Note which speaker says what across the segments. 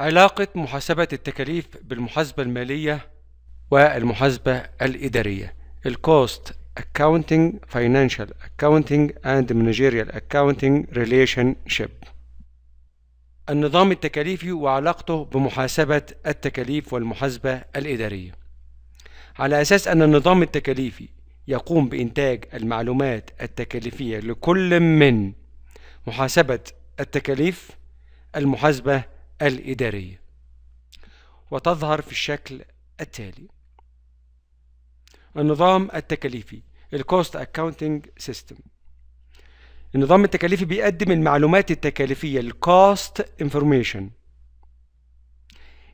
Speaker 1: علاقة محاسبة التكاليف بالمحاسبة المالية والمحاسبة الإدارية الكوست accounting financial accounting and managerial accounting relationship النظام التكاليفي وعلاقته بمحاسبة التكاليف والمحاسبة الإدارية على أساس أن النظام التكاليفي يقوم بإنتاج المعلومات التكاليفية لكل من محاسبة التكاليف المحاسبة الإدارية وتظهر في الشكل التالي النظام التكاليفي الكوست اكاونتنج سيستم النظام التكاليفي بيقدم المعلومات التكاليفية الكوست انفورميشن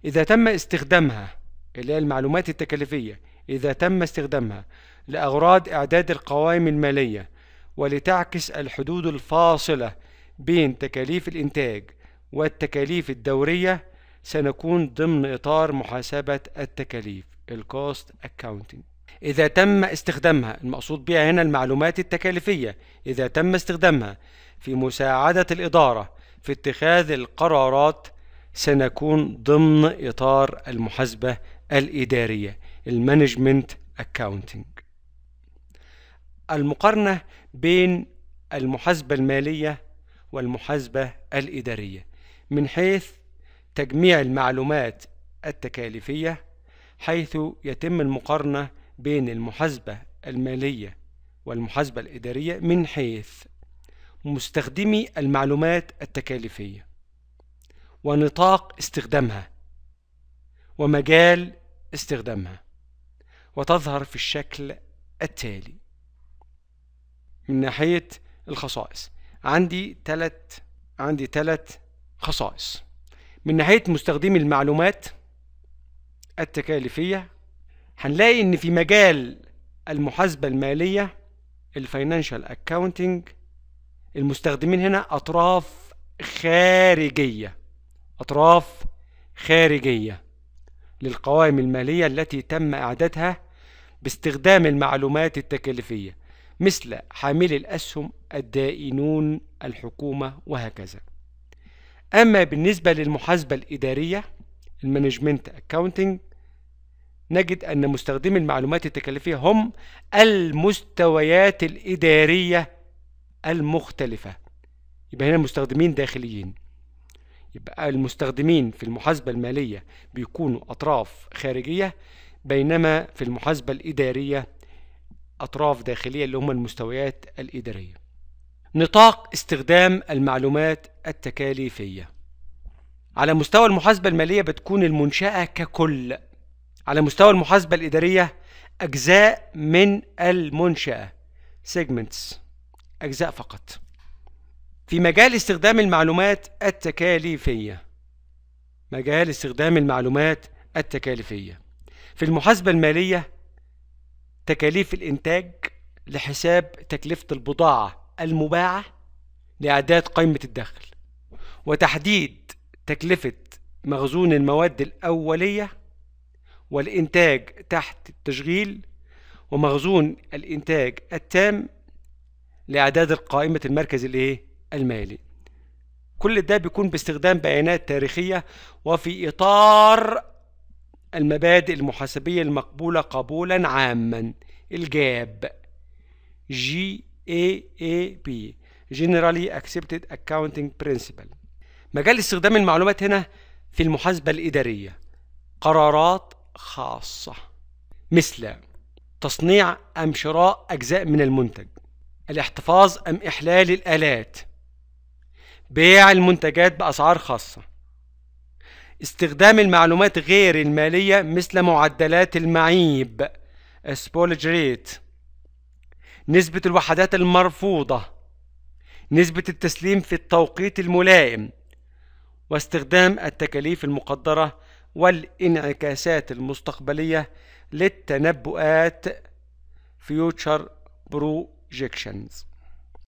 Speaker 1: إذا تم استخدامها اللي هي المعلومات التكاليفية إذا تم استخدامها لأغراض إعداد القوائم المالية ولتعكس الحدود الفاصلة بين تكاليف الإنتاج والتكاليف الدورية سنكون ضمن إطار محاسبة التكاليف الكوست أكاونتنج إذا تم استخدامها المقصود بها هنا المعلومات التكاليفية إذا تم استخدامها في مساعدة الإدارة في اتخاذ القرارات سنكون ضمن إطار المحاسبة الإدارية المانجمنت أكاونتنج المقارنة بين المحاسبة المالية والمحاسبة الإدارية من حيث تجميع المعلومات التكاليفية حيث يتم المقارنة بين المحاسبة المالية والمحاسبة الإدارية من حيث مستخدمي المعلومات التكاليفية ونطاق استخدامها ومجال استخدامها وتظهر في الشكل التالي من ناحية الخصائص عندي ثلاث عندي ثلاث خصائص من ناحية مستخدمي المعلومات التكاليفية هنلاقي إن في مجال المحاسبة المالية الفاينانشال اكاونتنج المستخدمين هنا أطراف خارجية أطراف خارجية للقوائم المالية التي تم إعدادها باستخدام المعلومات التكاليفية مثل حاملي الأسهم الدائنون الحكومة وهكذا أما بالنسبة للمحاسبة الإدارية المانجمنت أكاونتنج نجد أن مستخدمي المعلومات التكلفية هم المستويات الإدارية المختلفة يبقى هنا مستخدمين داخليين يبقى المستخدمين في المحاسبة المالية بيكونوا أطراف خارجية بينما في المحاسبة الإدارية أطراف داخلية اللي هم المستويات الإدارية نطاق استخدام المعلومات التكاليفية على مستوى المحاسبة المالية بتكون المنشأة ككل على مستوى المحاسبة الإدارية أجزاء من المنشأة segments أجزاء فقط في مجال استخدام المعلومات التكاليفية مجال استخدام المعلومات التكاليفية في المحاسبة المالية تكاليف الإنتاج لحساب تكلفة البضاعة المباعة لأعداد قائمة الدخل وتحديد تكلفة مخزون المواد الأولية والإنتاج تحت التشغيل ومخزون الإنتاج التام لأعداد القائمة المركز الإيه؟ المالي كل ده بيكون باستخدام بيانات تاريخية وفي إطار المبادئ المحاسبية المقبولة قبولا عاما الجاب جي AAP Generally Accepted Accounting Principle مجال استخدام المعلومات هنا في المحاسبة الإدارية قرارات خاصة مثل تصنيع أم شراء أجزاء من المنتج الاحتفاظ أم إحلال الآلات بيع المنتجات بأسعار خاصة استخدام المعلومات غير المالية مثل معدلات المعيب Spoilage Rate نسبة الوحدات المرفوضة نسبة التسليم في التوقيت الملائم واستخدام التكاليف المقدرة والانعكاسات المستقبلية للتنبؤات future projections